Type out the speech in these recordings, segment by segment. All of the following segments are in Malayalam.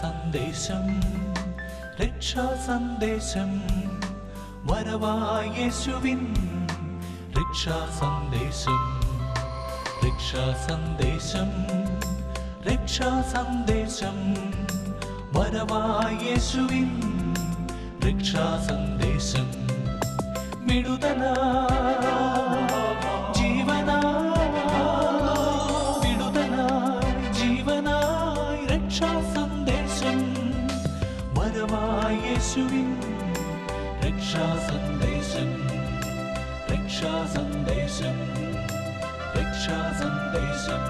സന്ദേശം രക്ഷാ സന്ദേശം വരവായേശുവിൻ രക്ഷാ സന്ദേശം രക്ഷാ സന്ദേശം രക്ഷാ സന്ദേശം വരവായേശുവിൻ രക്ഷാ സന്ദേശം വിടുതന ജീവന വിടുതന ജീവനായി രക്ഷാ സന്ദേശം വരവായേശുവിൻ രക്ഷാ സന്ദേശം രക്ഷാ സന്ദേശം രക്ഷാ സന്ദേശം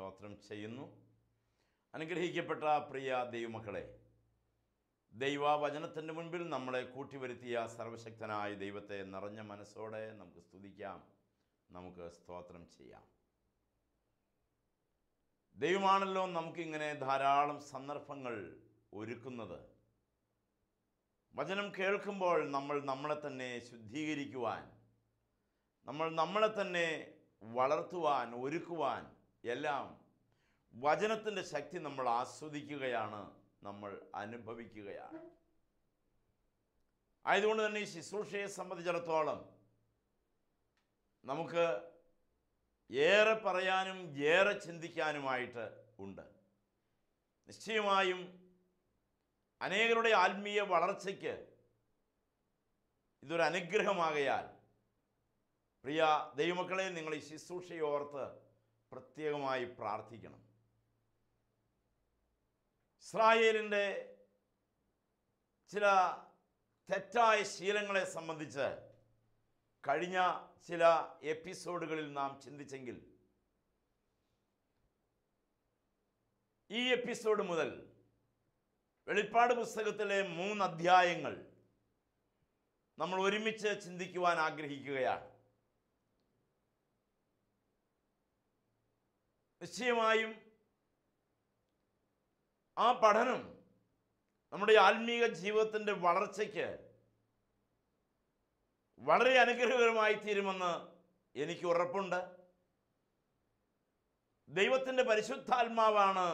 സ്തോത്രം ചെയ്യുന്നു അനുഗ്രഹിക്കപ്പെട്ട പ്രിയ ദൈവമക്കളെ ദൈവവചനത്തിൻ്റെ മുൻപിൽ നമ്മളെ കൂട്ടിവരുത്തിയ സർവശക്തനായ ദൈവത്തെ നിറഞ്ഞ മനസ്സോടെ നമുക്ക് സ്തുതിക്കാം നമുക്ക് സ്തോത്രം ചെയ്യാം ദൈവമാണല്ലോ നമുക്കിങ്ങനെ ധാരാളം സന്ദർഭങ്ങൾ ഒരുക്കുന്നത് വചനം കേൾക്കുമ്പോൾ നമ്മൾ നമ്മളെ തന്നെ ശുദ്ധീകരിക്കുവാൻ നമ്മൾ നമ്മളെ തന്നെ വളർത്തുവാൻ ഒരുക്കുവാൻ എല്ലാം വചനത്തിൻ്റെ ശക്തി നമ്മൾ ആസ്വദിക്കുകയാണ് നമ്മൾ അനുഭവിക്കുകയാണ് ആയതുകൊണ്ട് തന്നെ ഈ ശുശ്രൂഷയെ സംബന്ധിച്ചിടത്തോളം നമുക്ക് ഏറെ പറയാനും ഏറെ ചിന്തിക്കാനുമായിട്ട് ഉണ്ട് നിശ്ചയമായും അനേകരുടെ ആത്മീയ വളർച്ചയ്ക്ക് ഇതൊരു പ്രിയ ദൈവമക്കളെ നിങ്ങൾ ഈ ശുശ്രൂഷയോർത്ത് പ്രത്യേകമായി പ്രാർത്ഥിക്കണം ഇസ്രായേലിൻ്റെ ചില തെറ്റായ ശീലങ്ങളെ സംബന്ധിച്ച് കഴിഞ്ഞ ചില എപ്പിസോഡുകളിൽ നാം ചിന്തിച്ചെങ്കിൽ ഈ എപ്പിസോഡ് മുതൽ വെളിപ്പാട് പുസ്തകത്തിലെ മൂന്ന് അധ്യായങ്ങൾ നമ്മൾ ഒരുമിച്ച് ചിന്തിക്കുവാൻ ആഗ്രഹിക്കുകയാണ് നിശ്ചയമായും ആ പഠനം നമ്മുടെ ആത്മീക ജീവിതത്തിൻ്റെ വളർച്ചയ്ക്ക് വളരെ അനുഗ്രഹകരമായി തീരുമെന്ന് എനിക്ക് ഉറപ്പുണ്ട് ദൈവത്തിൻ്റെ പരിശുദ്ധാത്മാവാണ്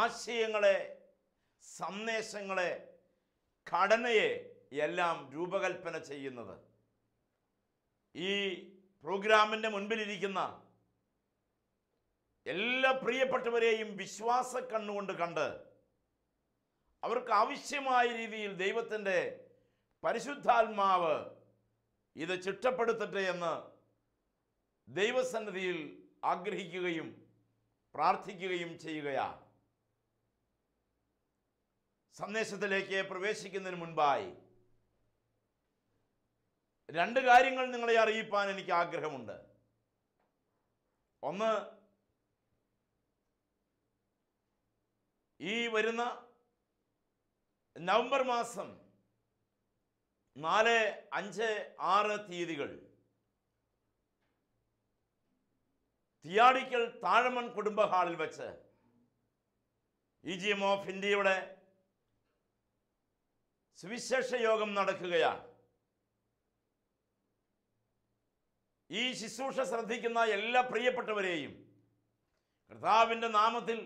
ആശയങ്ങളെ സന്ദേശങ്ങളെ ഘടനയെ എല്ലാം രൂപകൽപ്പന ചെയ്യുന്നത് ഈ പ്രോഗ്രാമിൻ്റെ മുൻപിലിരിക്കുന്ന എല്ലാ പ്രിയപ്പെട്ടവരെയും വിശ്വാസ കണ്ണുകൊണ്ട് കണ്ട് അവർക്ക് ആവശ്യമായ രീതിയിൽ ദൈവത്തിൻ്റെ പരിശുദ്ധാത്മാവ് ഇത് ചിട്ടപ്പെടുത്തട്ടെ എന്ന് ദൈവസന്നിധിയിൽ ആഗ്രഹിക്കുകയും പ്രാർത്ഥിക്കുകയും ചെയ്യുകയാണ് സന്ദേശത്തിലേക്ക് പ്രവേശിക്കുന്നതിന് മുൻപായി രണ്ട് കാര്യങ്ങൾ നിങ്ങളെ അറിയിപ്പാൻ എനിക്ക് ആഗ്രഹമുണ്ട് ഒന്ന് ഈ വരുന്ന നവംബർ മാസം നാല് അഞ്ച് ആറ് തീയതികൾ തിയാടിക്കൽ താഴമൺ കുടുംബ ഹാളിൽ വെച്ച് ഇ ജി എം ഓഫ് ഇന്ത്യയുടെ സുവിശേഷ യോഗം നടക്കുകയാണ് ഈ ശുശ്രൂഷ ശ്രദ്ധിക്കുന്ന എല്ലാ പ്രിയപ്പെട്ടവരെയും കർത്താവിൻ്റെ നാമത്തിൽ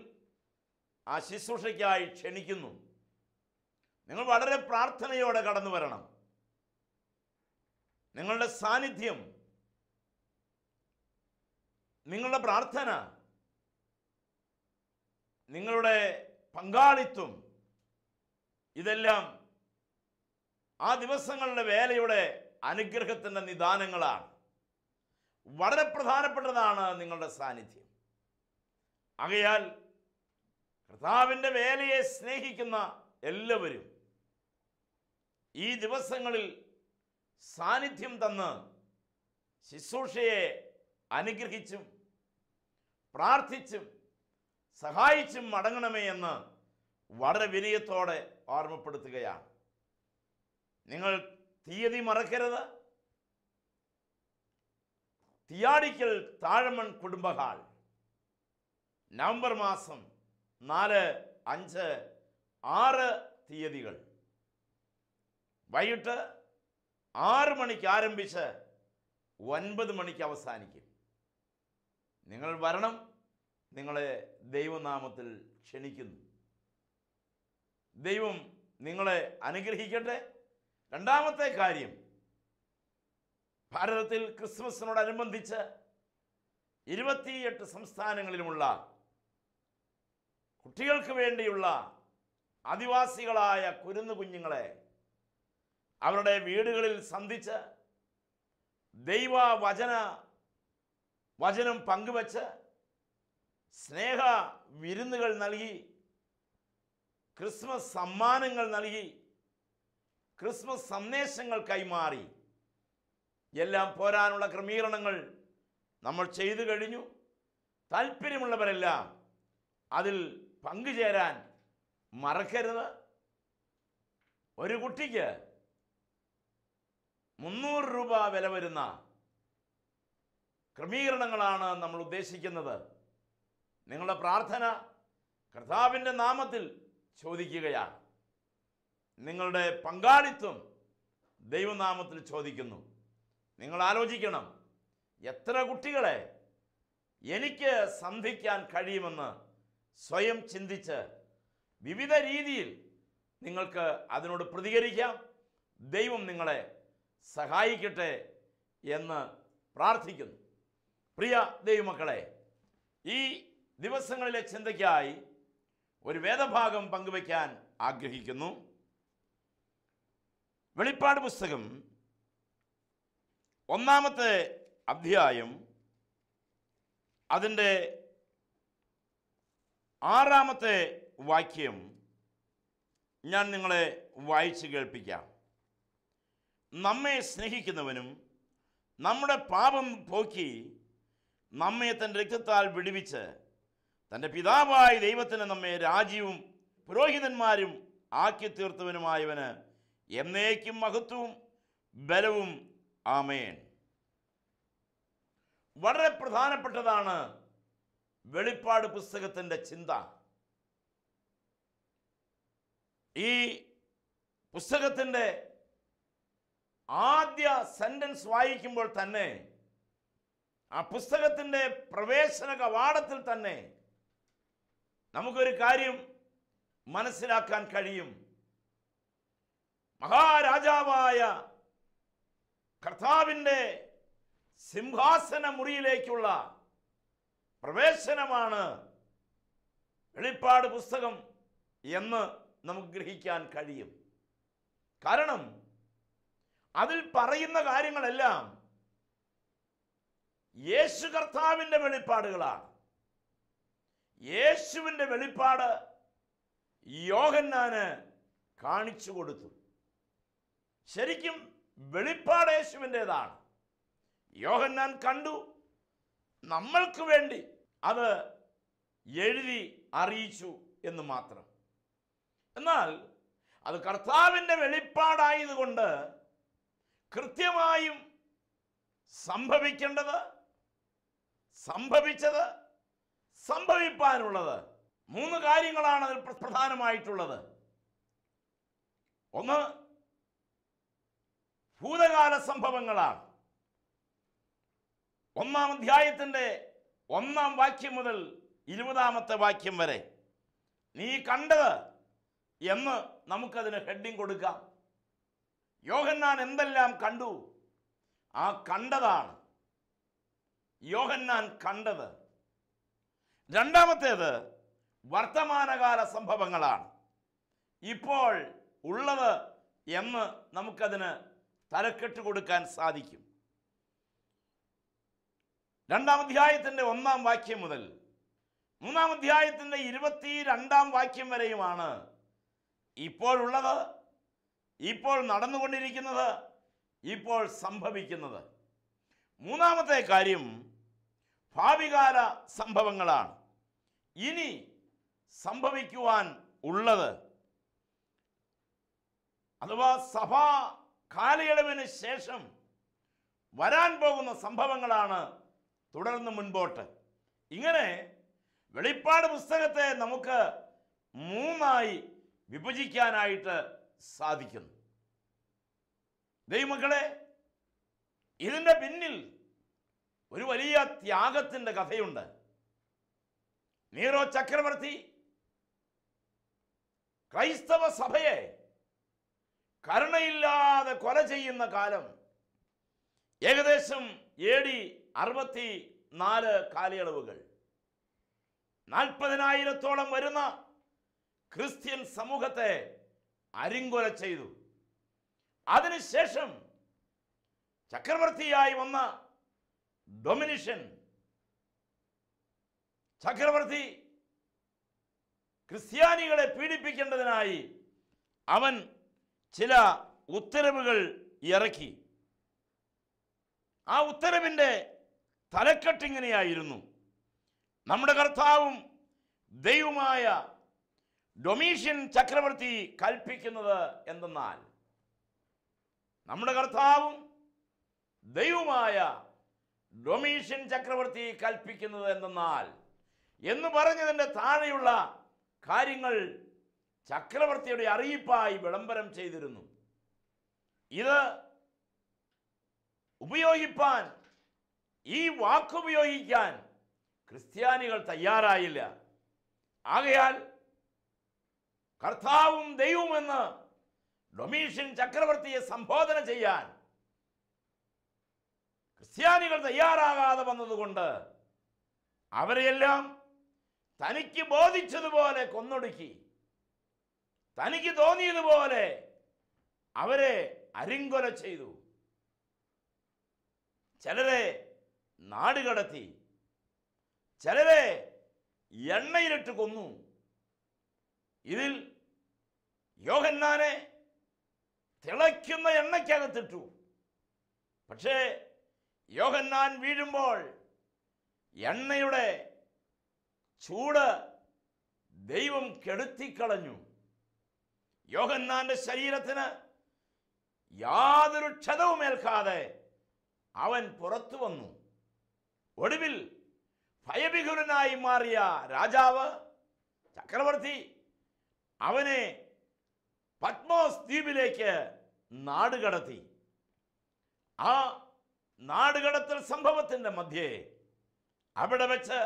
ആ ശുശ്രൂഷയ്ക്കായി ക്ഷണിക്കുന്നു നിങ്ങൾ വളരെ പ്രാർത്ഥനയോടെ കടന്നു വരണം നിങ്ങളുടെ സാന്നിധ്യം നിങ്ങളുടെ പ്രാർത്ഥന നിങ്ങളുടെ പങ്കാളിത്വം ഇതെല്ലാം ആ ദിവസങ്ങളുടെ വേലയുടെ അനുഗ്രഹത്തിൻ്റെ നിദാനങ്ങളാണ് വളരെ പ്രധാനപ്പെട്ടതാണ് നിങ്ങളുടെ സാന്നിധ്യം ആകയാൽ കർത്താവിൻ്റെ വേലയെ സ്നേഹിക്കുന്ന എല്ലാവരും ഈ ദിവസങ്ങളിൽ സാന്നിധ്യം തന്ന് ശുശ്രൂഷയെ അനുഗ്രഹിച്ചും പ്രാർത്ഥിച്ചും സഹായിച്ചും മടങ്ങണമേ എന്ന് വളരെ വിനയത്തോടെ ഓർമ്മപ്പെടുത്തുകയാണ് നിങ്ങൾ തീയതി മറക്കരുത് തിയാടിക്കൽ താഴമൺ കുടുംബഹാൾ നവംബർ മാസം നാല് അഞ്ച് ആറ് തീയതികൾ വൈകിട്ട് ആറ് മണിക്ക് ആരംഭിച്ച് ഒൻപത് മണിക്ക് അവസാനിക്കും നിങ്ങൾ വരണം നിങ്ങളെ ദൈവനാമത്തിൽ ക്ഷണിക്കുന്നു ദൈവം നിങ്ങളെ അനുഗ്രഹിക്കട്ടെ രണ്ടാമത്തെ കാര്യം ഭാരതത്തിൽ ക്രിസ്മസിനോടനുബന്ധിച്ച് ഇരുപത്തിയെട്ട് സംസ്ഥാനങ്ങളിലുമുള്ള കുട്ടികൾക്ക് വേണ്ടിയുള്ള ആദിവാസികളായ കുരുന്നു കുഞ്ഞുങ്ങളെ അവരുടെ വീടുകളിൽ സന്ധിച്ച് ദൈവ വചന വചനം പങ്കുവച്ച് സ്നേഹ വിരുന്നുകൾ നൽകി ക്രിസ്മസ് സമ്മാനങ്ങൾ നൽകി ക്രിസ്മസ് സന്ദേശങ്ങൾ കൈമാറി എല്ലാം പോരാനുള്ള ക്രമീകരണങ്ങൾ നമ്മൾ ചെയ്തു കഴിഞ്ഞു താല്പര്യമുള്ളവരെല്ലാം അതിൽ പങ്കുചേരാൻ മറക്കരുത് ഒരു കുട്ടിക്ക് മുന്നൂറ് രൂപ വില വരുന്ന ക്രമീകരണങ്ങളാണ് നമ്മൾ ഉദ്ദേശിക്കുന്നത് നിങ്ങളുടെ പ്രാർത്ഥന കർത്താവിൻ്റെ നാമത്തിൽ ചോദിക്കുകയാണ് നിങ്ങളുടെ പങ്കാളിത്വം ദൈവനാമത്തിൽ ചോദിക്കുന്നു നിങ്ങൾ ആലോചിക്കണം എത്ര കുട്ടികളെ എനിക്ക് സന്ധിക്കാൻ കഴിയുമെന്ന് സ്വയം ചിന്തിച്ച് വിവിധ രീതിയിൽ നിങ്ങൾക്ക് അതിനോട് പ്രതികരിക്കാം ദൈവം നിങ്ങളെ സഹായിക്കട്ടെ എന്ന് പ്രാർത്ഥിക്കുന്നു പ്രിയ ദൈവമക്കളെ ഈ ദിവസങ്ങളിലെ ചിന്തയ്ക്കായി ഒരു വേദഭാഗം പങ്കുവയ്ക്കാൻ ആഗ്രഹിക്കുന്നു വെളിപ്പാട് പുസ്തകം ഒന്നാമത്തെ അധ്യായം അതിൻ്റെ ആറാമത്തെ വാക്യം ഞാൻ നിങ്ങളെ വായിച്ചു കേൾപ്പിക്കാം നമ്മെ സ്നേഹിക്കുന്നവനും നമ്മുടെ പാപം പോക്കി നമ്മെ തൻ്റെ രക്തത്താൽ വിടുവിച്ച് തൻ്റെ പിതാവായ ദൈവത്തിന് നമ്മെ രാജ്യവും പുരോഹിതന്മാരും ആക്കി തീർത്തവനുമായവന് എന്നേക്കും മഹത്വവും ബലവും ആമേൻ വളരെ പ്രധാനപ്പെട്ടതാണ് വെളിപ്പാട് പുസ്തകത്തിൻ്റെ ചിന്ത ഈ പുസ്തകത്തിൻ്റെ ആദ്യ സെൻറ്റൻസ് വായിക്കുമ്പോൾ തന്നെ ആ പുസ്തകത്തിൻ്റെ പ്രവേശന കവാടത്തിൽ തന്നെ നമുക്കൊരു കാര്യം മനസ്സിലാക്കാൻ കഴിയും മഹാരാജാവായ കർത്താവിൻ്റെ സിംഹാസന മുറിയിലേക്കുള്ള പ്രവേശനമാണ് വെളിപ്പാട് പുസ്തകം എന്ന് നമുക്ക് ഗ്രഹിക്കാൻ കഴിയും കാരണം അതിൽ പറയുന്ന കാര്യങ്ങളെല്ലാം യേശു കർത്താവിൻ്റെ വെളിപ്പാടുകളാണ് യേശുവിൻ്റെ വെളിപ്പാട് യോഹന്നാന് കാണിച്ചു കൊടുത്തു ശരിക്കും വെളിപ്പാട് യേശുവിൻ്റെതാണ് യോഹന്നാൻ കണ്ടു നമ്മൾക്ക് വേണ്ടി അത് എഴുതി അറിയിച്ചു എന്ന് മാത്രം എന്നാൽ അത് കർത്താവിൻ്റെ വെളിപ്പാടായതുകൊണ്ട് കൃത്യമായും സംഭവിക്കേണ്ടത് സംഭവിച്ചത് സംഭവിപ്പാനുള്ളത് മൂന്ന് കാര്യങ്ങളാണ് അതിൽ പ്രധാനമായിട്ടുള്ളത് ഒന്ന് ഭൂതകാല സംഭവങ്ങളാണ് ഒന്നാം അധ്യായത്തിൻ്റെ ഒന്നാം വാക്യം മുതൽ ഇരുപതാമത്തെ വാക്യം വരെ നീ കണ്ടത് എന്ന് നമുക്കതിന് ഹെഡിങ് കൊടുക്കാം യോഹന്നാൻ എന്തെല്ലാം കണ്ടു ആ കണ്ടതാണ് യോഹന്നാൻ കണ്ടത് രണ്ടാമത്തേത് വർത്തമാനകാല സംഭവങ്ങളാണ് ഇപ്പോൾ ഉള്ളത് എന്ന് നമുക്കതിന് തലക്കെട്ട് കൊടുക്കാൻ സാധിക്കും രണ്ടാം അധ്യായത്തിൻ്റെ ഒന്നാം വാക്യം മുതൽ മൂന്നാം അധ്യായത്തിൻ്റെ ഇരുപത്തി രണ്ടാം വാക്യം വരെയുമാണ് ഇപ്പോഴുള്ളത് ഇപ്പോൾ നടന്നുകൊണ്ടിരിക്കുന്നത് ഇപ്പോൾ സംഭവിക്കുന്നത് മൂന്നാമത്തെ കാര്യം ഭാവികാല സംഭവങ്ങളാണ് ഇനി സംഭവിക്കുവാൻ ഉള്ളത് അഥവാ സഭാ കാലയളവിന് ശേഷം വരാൻ പോകുന്ന സംഭവങ്ങളാണ് തുടർന്ന് മുൻപോട്ട് ഇങ്ങനെ വെളിപ്പാട് പുസ്തകത്തെ നമുക്ക് മൂന്നായി വിഭജിക്കാനായിട്ട് സാധിക്കുന്നു ദൈവമക്കളെ ഇതിൻ്റെ പിന്നിൽ ഒരു വലിയ ത്യാഗത്തിൻ്റെ കഥയുണ്ട് നീറോ ചക്രവർത്തി ക്രൈസ്തവ സഭയെ കരുണയില്ലാതെ കൊല ചെയ്യുന്ന കാലം ഏകദേശം എ ഡി അറുപത്തി നാല് കാലയളവുകൾ നാൽപ്പതിനായിരത്തോളം വരുന്ന ക്രിസ്ത്യൻ സമൂഹത്തെ അരിങ്കൊല ചെയ്തു അതിനുശേഷം ചക്രവർത്തിയായി വന്ന ഡൊമിനിഷൻ ചക്രവർത്തി ക്രിസ്ത്യാനികളെ പീഡിപ്പിക്കേണ്ടതിനായി അവൻ ചില ഉത്തരവുകൾ ഇറക്കി ആ ഉത്തരവിൻ്റെ തലക്കെട്ടിങ്ങനെയായിരുന്നു നമ്മുടെ കർത്താവും ദൈവമായ ഡൊമീഷ്യൻ ചക്രവർത്തി കൽപ്പിക്കുന്നത് എന്തെന്നാൽ നമ്മുടെ കർത്താവും ദൈവമായ ഡൊമീഷ്യൻ ചക്രവർത്തി കൽപ്പിക്കുന്നത് എന്തെന്നാൽ എന്ന് പറഞ്ഞതിൻ്റെ താഴെയുള്ള കാര്യങ്ങൾ ചക്രവർത്തിയുടെ അറിയിപ്പായി വിളംബരം ചെയ്തിരുന്നു ഇത് ഉപയോഗിപ്പാൻ ഈ വാക്കുപയോഗിക്കാൻ ക്രിസ്ത്യാനികൾ തയ്യാറായില്ല ആകയാൽ കർത്താവും ദൈവമെന്ന് ഡൊമീഷ്യൻ ചക്രവർത്തിയെ സംബോധന ചെയ്യാൻ ക്രിസ്ത്യാനികൾ തയ്യാറാകാതെ വന്നതുകൊണ്ട് അവരെയെല്ലാം തനിക്ക് ബോധിച്ചതുപോലെ കൊന്നൊടുക്കി തനിക്ക് തോന്നിയതുപോലെ അവരെ അരിങ്കൊല ചെയ്തു ചിലരെ നാടുകടത്തി ചിലരെ എണ്ണയിലിട്ട് കൊന്നു ഇതിൽ യോഹന്നാനെ തിളയ്ക്കുന്ന എണ്ണയ്ക്കകത്തിട്ടു പക്ഷേ യോഹന്നാൻ വീഴുമ്പോൾ എണ്ണയുടെ ചൂട് ദൈവം കെടുത്തിക്കളഞ്ഞു യോഹന്നാന്റെ ശരീരത്തിന് യാതൊരു ക്ഷതവും ഏൽക്കാതെ അവൻ പുറത്തു വന്നു ഒടുവിൽ ഭയവിഹുരനായി മാറിയ രാജാവ് ചക്രവർത്തി അവനെ പത്മോസ് ദ്വീപിലേക്ക് നാടുകടത്തി ആ നാടുകടത്തൽ സംഭവത്തിൻ്റെ മധ്യേ അവിടെ വെച്ച്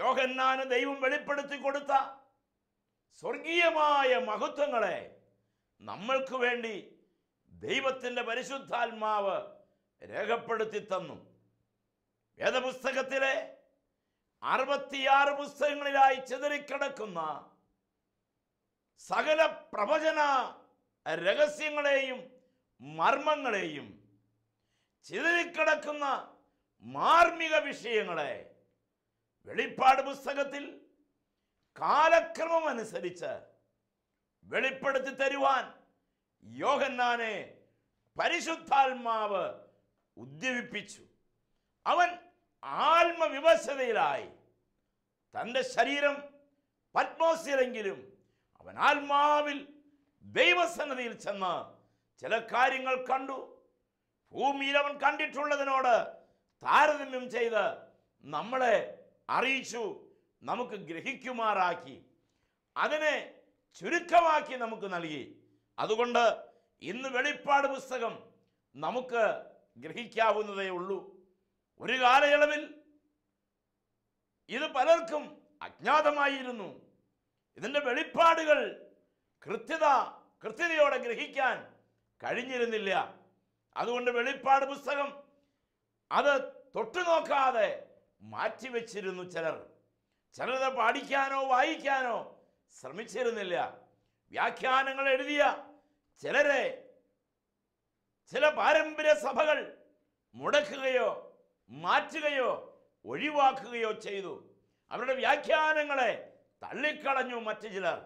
യോഹന്നാന് ദൈവം വെളിപ്പെടുത്തി കൊടുത്ത സ്വർഗീയമായ മഹത്വങ്ങളെ നമ്മൾക്ക് വേണ്ടി ദൈവത്തിൻ്റെ പരിശുദ്ധാത്മാവ് രേഖപ്പെടുത്തി തന്നു വേദപുസ്തകത്തിലെ അറുപത്തിയാറ് പുസ്തകങ്ങളിലായി ചിതറിക്കിടക്കുന്ന സകല പ്രവചന രഹസ്യങ്ങളെയും മർമ്മങ്ങളെയും ചിതറിക്കിടക്കുന്ന മാർമിക വിഷയങ്ങളെ വെളിപ്പാട് പുസ്തകത്തിൽ കാലക്രമം അനുസരിച്ച് വെളിപ്പെടുത്തി തരുവാൻ യോഹന്നാനെ പരിശുദ്ധാത്മാവ് ഉദ്യമിപ്പിച്ചു അവൻ ആത്മവിവശതയിലായി തൻ്റെ ശരീരം പത്മോസിലെങ്കിലും അവൻ ആത്മാവിൽ ദൈവസന്നതിയിൽ ചെന്ന് ചില കാര്യങ്ങൾ കണ്ടു ഭൂമിയിൽ അവൻ കണ്ടിട്ടുള്ളതിനോട് താരതമ്യം ചെയ്ത് നമ്മളെ അറിയിച്ചു നമുക്ക് ഗ്രഹിക്കുമാറാക്കി അതിനെ ചുരുക്കമാക്കി നമുക്ക് നൽകി അതുകൊണ്ട് ഇന്ന് വെളിപ്പാട് പുസ്തകം നമുക്ക് ഗ്രഹിക്കാവുന്നതേ ഉള്ളൂ ഒരു കാലയളവിൽ ഇത് പലർക്കും അജ്ഞാതമായിരുന്നു ഇതിൻ്റെ വെളിപ്പാടുകൾ കൃത്യത കൃത്യതയോടെ ഗ്രഹിക്കാൻ കഴിഞ്ഞിരുന്നില്ല അതുകൊണ്ട് വെളിപ്പാട് പുസ്തകം അത് തൊട്ടുനോക്കാതെ മാറ്റിവെച്ചിരുന്നു ചിലർ ചിലത് പാടിക്കാനോ വായിക്കാനോ ശ്രമിച്ചിരുന്നില്ല വ്യാഖ്യാനങ്ങൾ എഴുതിയ ചിലരെ ചില പാരമ്പര്യ സഭകൾ മുടക്കുകയോ മാറ്റുകയോ ഒഴിവാക്കുകയോ ചെയ്തു അവരുടെ വ്യാഖ്യാനങ്ങളെ തള്ളിക്കളഞ്ഞു മറ്റു ചിലർ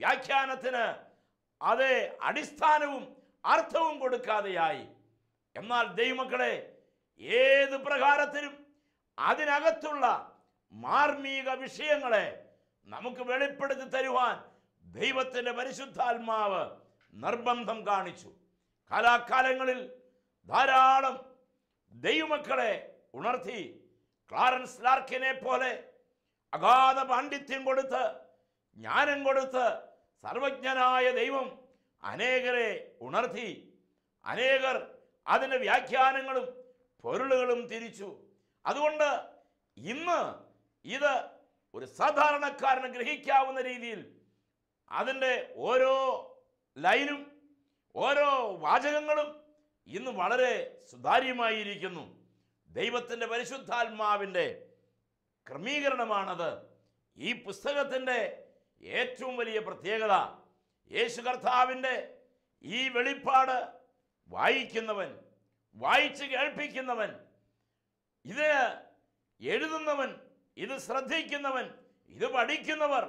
വ്യാഖ്യാനത്തിന് അതേ അടിസ്ഥാനവും അർത്ഥവും കൊടുക്കാതെയായി എന്നാൽ ദൈവമക്കളെ ഏത് പ്രകാരത്തിനും അതിനകത്തുള്ള മാർമീക വിഷയങ്ങളെ നമുക്ക് വെളിപ്പെടുത്തി തരുവാൻ ദൈവത്തിൻ്റെ പരിശുദ്ധാത്മാവ് നിർബന്ധം കാണിച്ചു കാലാകാലങ്ങളിൽ ധാരാളം ദൈവമക്കളെ ഉണർത്തി ക്ലാരൻസ് ലാർക്കിനെ പോലെ അഗാധ പാണ്ഡിത്യം കൊടുത്ത് ജ്ഞാനം കൊടുത്ത് സർവജ്ഞനായ ദൈവം അനേകരെ ഉണർത്തി അനേകർ അതിൻ്റെ വ്യാഖ്യാനങ്ങളും പൊരുളുകളും തിരിച്ചു അതുകൊണ്ട് ഇന്ന് ഇത് ഒരു സാധാരണക്കാരന് ഗ്രഹിക്കാവുന്ന രീതിയിൽ അതിൻ്റെ ഓരോ ലൈനും ഓരോ വാചകങ്ങളും ഇന്ന് വളരെ സുതാര്യമായിരിക്കുന്നു ദൈവത്തിൻ്റെ പരിശുദ്ധാത്മാവിൻ്റെ ക്രമീകരണമാണത് ഈ പുസ്തകത്തിൻ്റെ ഏറ്റവും വലിയ പ്രത്യേകത യേശു കർത്താവിൻ്റെ ഈ വെളിപ്പാട് വായിക്കുന്നവൻ വായിച്ച് കേൾപ്പിക്കുന്നവൻ ഇത് എഴുതുന്നവൻ ഇത് ശ്രദ്ധിക്കുന്നവൻ ഇത് പഠിക്കുന്നവർ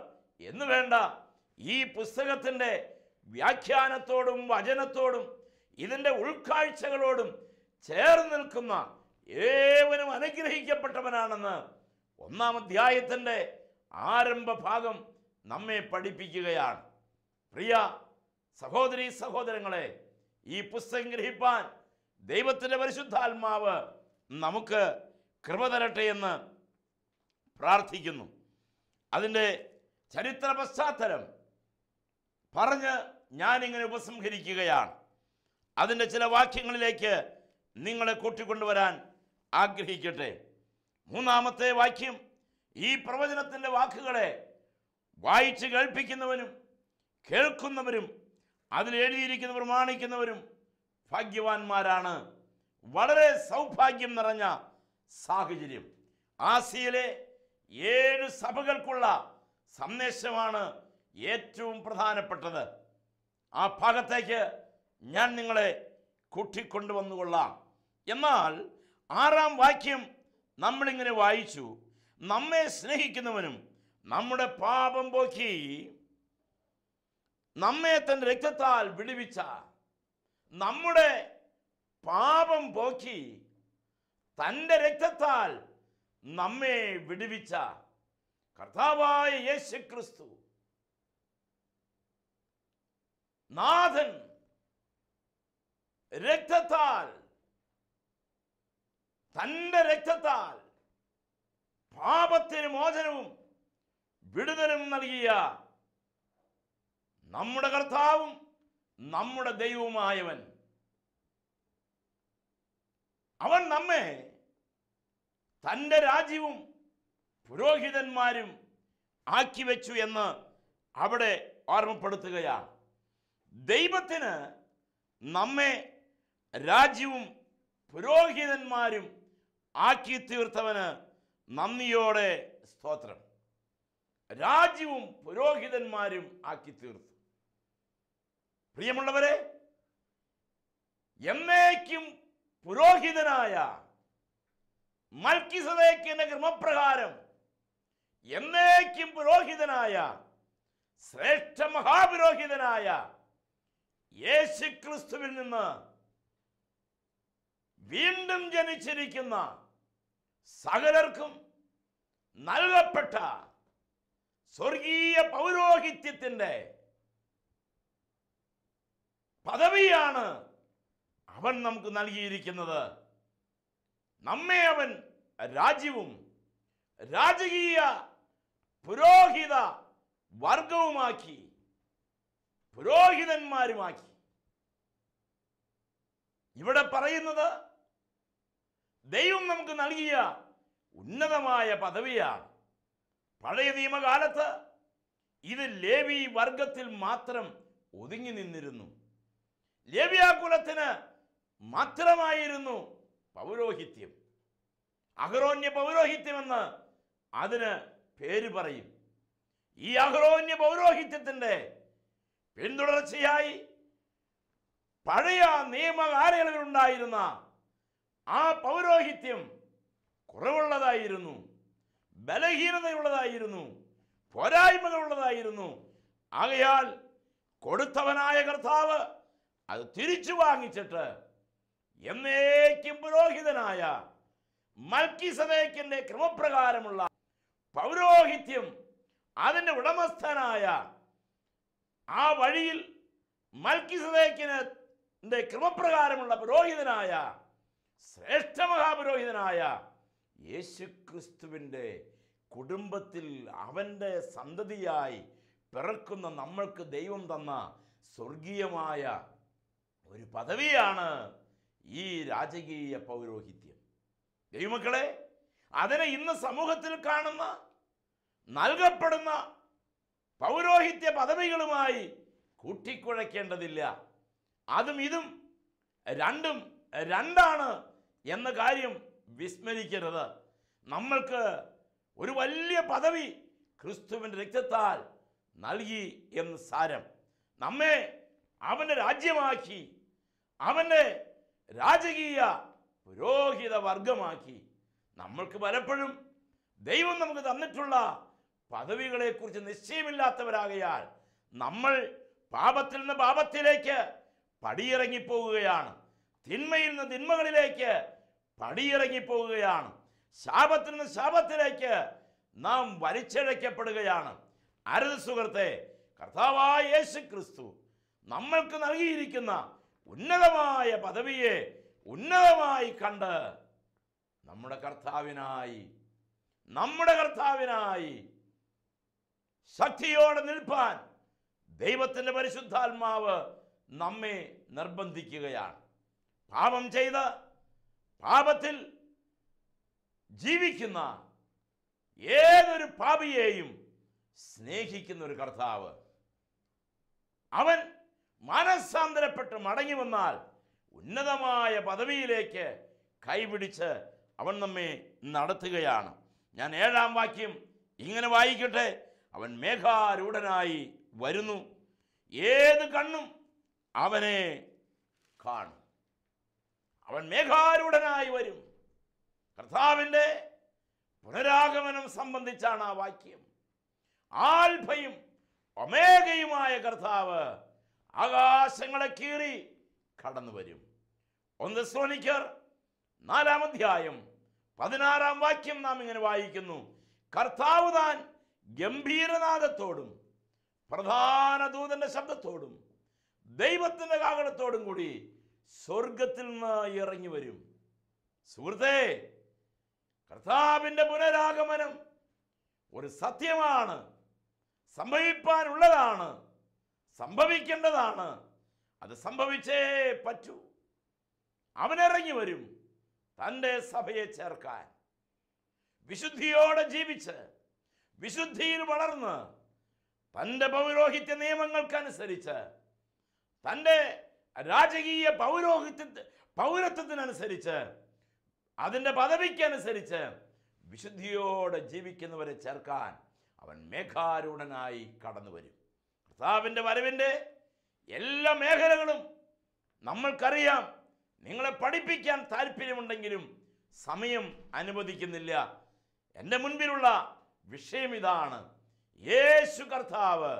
എന്ന് വേണ്ട ഈ പുസ്തകത്തിൻ്റെ വ്യാഖ്യാനത്തോടും വചനത്തോടും ഇതിൻ്റെ ഉൾക്കാഴ്ചകളോടും ചേർന്ന് നിൽക്കുന്ന ഏവനും അനുഗ്രഹിക്കപ്പെട്ടവനാണെന്ന് ഒന്നാം അധ്യായത്തിൻ്റെ ആരംഭ ഭാഗം നമ്മെ പഠിപ്പിക്കുകയാണ് പ്രിയ സഹോദരി സഹോദരങ്ങളെ ഈ പുസ്തകം ഗ്രഹിപ്പാൻ ദൈവത്തിൻ്റെ പരിശുദ്ധാത്മാവ് നമുക്ക് കൃപ തരട്ടെ എന്ന് പ്രാർത്ഥിക്കുന്നു അതിൻ്റെ ചരിത്ര പശ്ചാത്തലം പറഞ്ഞ് ഞാനിങ്ങനെ ഉപസംഹരിക്കുകയാണ് അതിൻ്റെ ചില വാക്യങ്ങളിലേക്ക് നിങ്ങളെ കൂട്ടിക്കൊണ്ടുവരാൻ ആഗ്രഹിക്കട്ടെ മൂന്നാമത്തെ വാക്യം ഈ പ്രവചനത്തിൻ്റെ വാക്കുകളെ വായിച്ച് കേൾപ്പിക്കുന്നവനും കേൾക്കുന്നവരും അതിൽ എഴുതിയിരിക്കുന്ന പ്രമാണിക്കുന്നവരും ഭാഗ്യവാന്മാരാണ് വളരെ സൗഭാഗ്യം നിറഞ്ഞ സാഹചര്യം ആസിയയിലെ ഏഴ് സഭകൾക്കുള്ള സന്ദേശമാണ് ഏറ്റവും പ്രധാനപ്പെട്ടത് ആ ഭാഗത്തേക്ക് ഞാൻ നിങ്ങളെ കൂട്ടിക്കൊണ്ടുവന്നുകൊള്ളാം എന്നാൽ ആറാം വാക്യം നമ്മളിങ്ങനെ വായിച്ചു നമ്മെ സ്നേഹിക്കുന്നവനും നമ്മുടെ പാപം പോക്കി നമ്മെ തൻ്റെ രക്തത്താൽ വിടുവിച്ച നമ്മുടെ പാപം പോക്കി തൻ്റെ രക്തത്താൽ നമ്മെ വിടുവിച്ച കർത്താവായ യേശു ക്രിസ്തു നാഥൻ രക്തത്താൽ തൻ്റെ രക്തത്താൽ പാപത്തിന് മോചനവും വിടുതലും നൽകിയ നമ്മുടെ കർത്താവും നമ്മുടെ ദൈവവുമായവൻ അവൻ നമ്മെ തൻ്റെ രാജ്യവും പുരോഹിതന്മാരും ആക്കി വെച്ചു എന്ന് അവിടെ ഓർമ്മപ്പെടുത്തുകയാണ് ദൈവത്തിന് നമ്മെ രാജ്യവും പുരോഹിതന്മാരും ആക്കി തീർത്തവന് നന്ദിയോടെ സ്തോത്രം രാജ്യവും പുരോഹിതന്മാരും ആക്കി തീർത്തു പ്രിയമുള്ളവരെ എന്നേക്കും പുരോഹിതനായ മൽക്കിസദേക്കിൻ്റെ ക്രമപ്രകാരം എന്നേക്കും പുരോഹിതനായ ശ്രേഷ്ഠ മഹാപുരോഹിതനായ യേശുക്രിസ്തുവിൽ നിന്ന് വീണ്ടും ജനിച്ചിരിക്കുന്ന സകലർക്കും നൽകപ്പെട്ട സ്വർഗീയ പൗരോഹിത്യത്തിൻ്റെ പദവിയാണ് അവൻ നമുക്ക് നൽകിയിരിക്കുന്നത് നമ്മെ അവൻ രാജ്യവും രാജകീയ പുരോഹിത വർഗവുമാക്കി പുരോഹിതന്മാരുമാക്കി ഇവിടെ പറയുന്നത് ദൈവം നമുക്ക് നൽകിയ ഉന്നതമായ പദവിയാണ് പഴയ നിയമകാലത്ത് ഇത് ലേവി വർഗത്തിൽ മാത്രം ഒതുങ്ങി നിന്നിരുന്നു ലേവ്യാകുലത്തിന് മാത്രമായിരുന്നു പൗരോഹിത്യം അഹരോന്യ പൗരോഹിത്യമെന്ന് അതിന് പേര് പറയും ഈ അഹരോന്യ പൗരോഹിത്യത്തിൻ്റെ പിന്തുടർച്ചയായി പഴയ നിയമകാലയളവിലുണ്ടായിരുന്ന ആ പൗരോഹിത്യം കുറവുള്ളതായിരുന്നു ബലഹീനതയുള്ളതായിരുന്നു പോരായ്മകളുള്ളതായിരുന്നു ആകയാൽ കൊടുത്തവനായ കർത്താവ് അത് തിരിച്ചു വാങ്ങിച്ചിട്ട് എന്നേക്കും പുരോഹിതനായ മൽക്കിസദേക്കിൻ്റെ ക്രമപ്രകാരമുള്ള പൗരോഹിത്യം അതിൻ്റെ ഉടമസ്ഥനായ ആ വഴിയിൽ മൽക്കിസദേക്കിന് ക്രമപ്രകാരമുള്ള പുരോഹിതനായ ശ്രേഷ്ഠ മഹാപുരോഹിതനായ യേശുക്രിസ്തുവിൻ്റെ കുടുംബത്തിൽ അവൻ്റെ സന്തതിയായി പിറക്കുന്ന നമ്മൾക്ക് ദൈവം തന്ന സ്വർഗീയമായ ഒരു പദവിയാണ് ഈ രാജകീയ പൗരോഹിത്യം ദൈവമക്കളെ അതിനെ ഇന്ന് സമൂഹത്തിൽ കാണുന്ന നൽകപ്പെടുന്ന പൗരോഹിത്യ പദവികളുമായി കൂട്ടിക്കുഴയ്ക്കേണ്ടതില്ല അതും ഇതും രണ്ടും രണ്ടാണ് എന്ന കാര്യം വിസ്മരിക്കരുത് നമ്മൾക്ക് ഒരു വലിയ പദവി ക്രിസ്തുവിൻ്റെ രക്തത്താൽ നൽകി എന്ന് സാരം നമ്മെ അവൻ്റെ രാജ്യമാക്കി അവൻ്റെ രാജകീയ പുരോഹിത വർഗമാക്കി നമ്മൾക്ക് പലപ്പോഴും ദൈവം നമുക്ക് തന്നിട്ടുള്ള പദവികളെക്കുറിച്ച് നിശ്ചയമില്ലാത്തവരാകയാൽ നമ്മൾ പാപത്തിൽ നിന്ന് പാപത്തിലേക്ക് പടിയിറങ്ങിപ്പോവുകയാണ് തിന്മയിൽ നിന്ന് തിന്മകളിലേക്ക് പടിയിറങ്ങിപ്പോവുകയാണ് ശാപത്തിൽ നിന്ന് ശാപത്തിലേക്ക് നാം വലിച്ചഴയ്ക്കപ്പെടുകയാണ് അരുത് സുഹൃത്തെ കർത്താവായ യേശു ക്രിസ്തു നമ്മൾക്ക് നൽകിയിരിക്കുന്ന ഉന്നതമായ പദവിയെ ഉന്നതമായി കണ്ട് നമ്മുടെ കർത്താവിനായി നമ്മുടെ കർത്താവിനായി ശക്തിയോടെ നിൽപ്പാൻ ദൈവത്തിൻ്റെ പരിശുദ്ധാത്മാവ് നമ്മെ നിർബന്ധിക്കുകയാണ് പാപം ചെയ്ത് പാപത്തിൽ ജീവിക്കുന്ന ഏതൊരു പാപിയെയും സ്നേഹിക്കുന്ന ഒരു കർത്താവ് അവൻ മനസ്സാന്തരപ്പെട്ട് മടങ്ങി വന്നാൽ ഉന്നതമായ പദവിയിലേക്ക് കൈപിടിച്ച് അവൻ നമ്മെ നടത്തുകയാണ് ഞാൻ ഏഴാം വാക്യം ഇങ്ങനെ വായിക്കട്ടെ അവൻ മേഘാരൂഢനായി വരുന്നു ഏത് കണ്ണും അവനെ കാണും അവൻ മേഘാരൂഢനായി വരും കർത്താവിൻ്റെ പുനരാഗമനം സംബന്ധിച്ചാണ് ആ വാക്യം ആൽഫയും ഒമേഘയുമായ കർത്താവ് ആകാശങ്ങളെ കീറി കടന്നു വരും ഒന്ന് സോനിക്കർ നാലാം അധ്യായം പതിനാറാം വാക്യം നാം ഇങ്ങനെ വായിക്കുന്നു കർത്താവ് താൻ ഗംഭീരനാഥത്തോടും പ്രധാന ദൂതന്റെ ശബ്ദത്തോടും ദൈവത്തിന്റെ കാകടത്തോടും കൂടി സ്വർഗത്തിൽ നിന്ന് ഇറങ്ങി വരും സുഹൃത്തെ കർത്താവിൻ്റെ പുനരാഗമനം ഒരു സത്യമാണ് സംഭവിപ്പാനുള്ളതാണ് സംഭവിക്കേണ്ടതാണ് അത് സംഭവിച്ചേ പറ്റൂ അവനിറങ്ങി വരും തൻ്റെ സഭയെ ചേർക്കാൻ വിശുദ്ധിയോടെ ജീവിച്ച് വിശുദ്ധിയിൽ വളർന്ന് തൻ്റെ പൗരോഹിത്യ നിയമങ്ങൾക്കനുസരിച്ച് തൻ്റെ രാജകീയ പൗരോഹിത്യ പൗരത്വത്തിനനുസരിച്ച് അതിൻ്റെ പദവിക്കനുസരിച്ച് വിശുദ്ധിയോടെ ജീവിക്കുന്നവരെ ചേർക്കാൻ അവൻ മേഘാരൂഢനായി കടന്നു വരും കർത്താവിൻ്റെ വരവിൻ്റെ എല്ലാ മേഖലകളും നമ്മൾക്കറിയാം നിങ്ങളെ പഠിപ്പിക്കാൻ താല്പര്യമുണ്ടെങ്കിലും സമയം അനുവദിക്കുന്നില്ല എൻ്റെ മുൻപിലുള്ള വിഷയം ഇതാണ് യേശു കർത്താവ്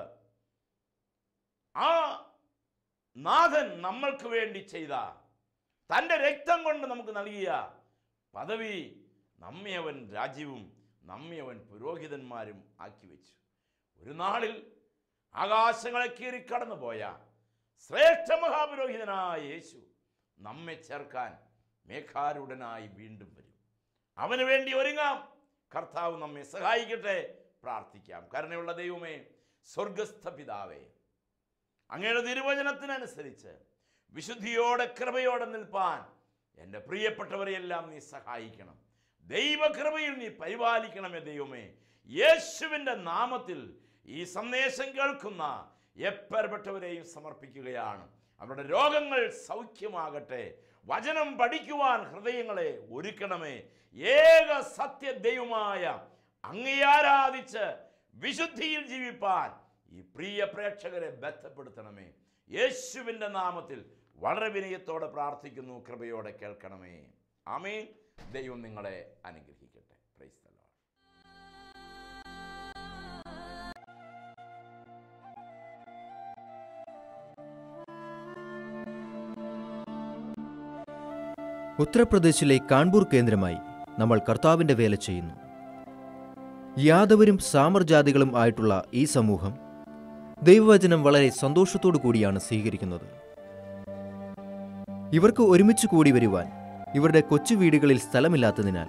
ആ നാഥൻ നമ്മൾക്ക് വേണ്ടി ചെയ്ത തൻ്റെ രക്തം കൊണ്ട് നമുക്ക് നൽകിയ പദവി നമ്മെ രാജ്യവും നമ്മെ പുരോഹിതന്മാരും ആക്കി വെച്ചു ഒരു നാളിൽ ആകാശങ്ങളെ കീറി പോയ ശ്രേഷ്ഠ മഹാപുരോഹിതനായ യേശു നമ്മെ ചേർക്കാൻ മേഘാരുടനായി വീണ്ടും വരും അവന് വേണ്ടി ഒരുങ്ങാം കർത്താവ് നമ്മെ സഹായിക്കട്ടെ പ്രാർത്ഥിക്കാം കരുണയുള്ള ദൈവമേ സ്വർഗസ്ഥ പിതാവേ അങ്ങയുടെ നിർവചനത്തിനനുസരിച്ച് വിശുദ്ധിയോടെ കൃപയോടെ നിൽപ്പാൻ എൻ്റെ പ്രിയപ്പെട്ടവരെയെല്ലാം നീ സഹായിക്കണം ദൈവകൃപയിൽ നീ പരിപാലിക്കണമേ ദൈവമേ യേശുവിൻ്റെ നാമത്തിൽ ഈ സന്ദേശം കേൾക്കുന്ന എപ്പേർപ്പെട്ടവരെയും സമർപ്പിക്കുകയാണ് അവരുടെ രോഗങ്ങൾ സൗഖ്യമാകട്ടെ വചനം പഠിക്കുവാൻ ഹൃദയങ്ങളെ ഒരുക്കണമേ ഏക സത്യദൈവമായ അങ്ങയാരാധിച്ച് വിശുദ്ധിയിൽ ജീവിപ്പാൻ ഈ പ്രിയ പ്രേക്ഷകരെ ബന്ധപ്പെടുത്തണമേ യേശുവിൻ്റെ നാമത്തിൽ വളരെ വിനയത്തോടെ പ്രാർത്ഥിക്കുന്നു കൃപയോടെ കേൾക്കണമേ ആമേൻ ദൈവം നിങ്ങളെ അനുഗ്രഹിക്കട്ടെ പ്രൈസ് ഉത്തർപ്രദേശിലെ കാൺപൂർ കേന്ദ്രമായി നമ്മൾ കർത്താവിൻ്റെ വേല ചെയ്യുന്നു യാദവരും സാമർജാതികളും ആയിട്ടുള്ള ഈ സമൂഹം ദൈവവചനം വളരെ സന്തോഷത്തോടു കൂടിയാണ് സ്വീകരിക്കുന്നത് ഇവർക്ക് ഒരുമിച്ച് കൂടി വരുവാൻ ഇവരുടെ കൊച്ചു വീടുകളിൽ സ്ഥലമില്ലാത്തതിനാൽ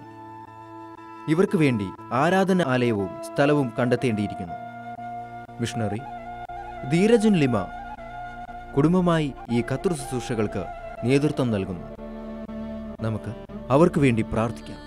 ഇവർക്ക് വേണ്ടി ആരാധന ആലയവും സ്ഥലവും കണ്ടെത്തേണ്ടിയിരിക്കുന്നു മിഷണറി ധീരജുൻ ലിമ കുടുംബമായി ഈ കത്തൃ ശുശ്രൂഷകൾക്ക് നേതൃത്വം നൽകുന്നു നമുക്ക് അവർക്ക് വേണ്ടി പ്രാർത്ഥിക്കാം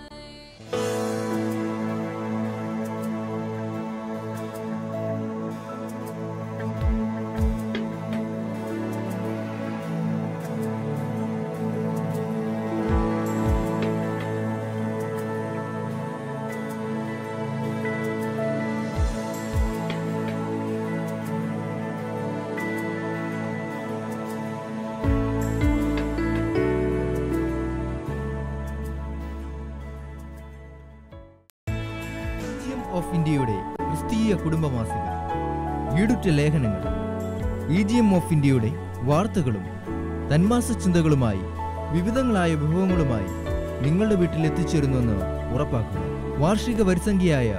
ലൈഫ് ഓഫ് ഇന്ത്യയുടെ ക്രിസ്തീയ കുടുംബമാസിക വീടുറ്റ ലേഖനങ്ങൾ ഇ ജി എം ഓഫ് ഇന്ത്യയുടെ വാർത്തകളും തന്മാസ ചിന്തകളുമായി വിവിധങ്ങളായ വിഭവങ്ങളുമായി നിങ്ങളുടെ വീട്ടിൽ എത്തിച്ചേരുന്നുവെന്ന് ഉറപ്പാക്കുക വാർഷിക വരിസംഖ്യയായ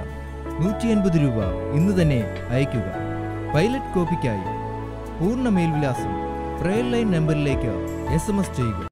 നൂറ്റി അൻപത് രൂപ ഇന്ന് തന്നെ അയയ്ക്കുക പൈലറ്റ് കോപ്പിക്കായി പൂർണ്ണ മേൽവിലാസം ട്രെയിൻ ലൈൻ നമ്പറിലേക്ക് എസ് എം എസ് ചെയ്യുക